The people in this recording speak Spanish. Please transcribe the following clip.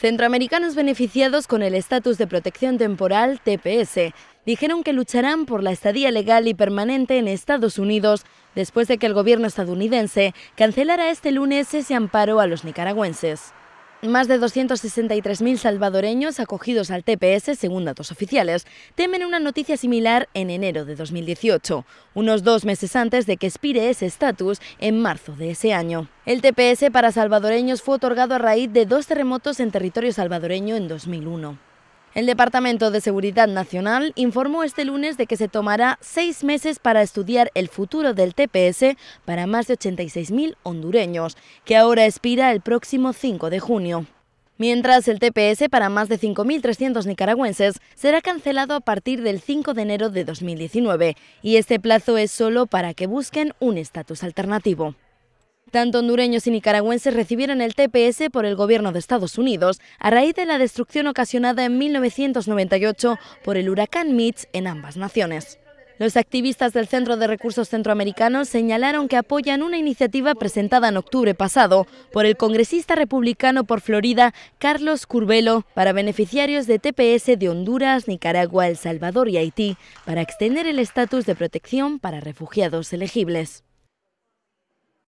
Centroamericanos beneficiados con el estatus de protección temporal TPS dijeron que lucharán por la estadía legal y permanente en Estados Unidos después de que el gobierno estadounidense cancelara este lunes ese amparo a los nicaragüenses. Más de 263.000 salvadoreños acogidos al TPS, según datos oficiales, temen una noticia similar en enero de 2018, unos dos meses antes de que expire ese estatus en marzo de ese año. El TPS para salvadoreños fue otorgado a raíz de dos terremotos en territorio salvadoreño en 2001. El Departamento de Seguridad Nacional informó este lunes de que se tomará seis meses para estudiar el futuro del TPS para más de 86.000 hondureños, que ahora expira el próximo 5 de junio. Mientras el TPS para más de 5.300 nicaragüenses será cancelado a partir del 5 de enero de 2019 y este plazo es solo para que busquen un estatus alternativo. Tanto hondureños y nicaragüenses recibieron el TPS por el gobierno de Estados Unidos a raíz de la destrucción ocasionada en 1998 por el huracán Mitch en ambas naciones. Los activistas del Centro de Recursos Centroamericanos señalaron que apoyan una iniciativa presentada en octubre pasado por el congresista republicano por Florida, Carlos Curbelo, para beneficiarios de TPS de Honduras, Nicaragua, El Salvador y Haití, para extender el estatus de protección para refugiados elegibles.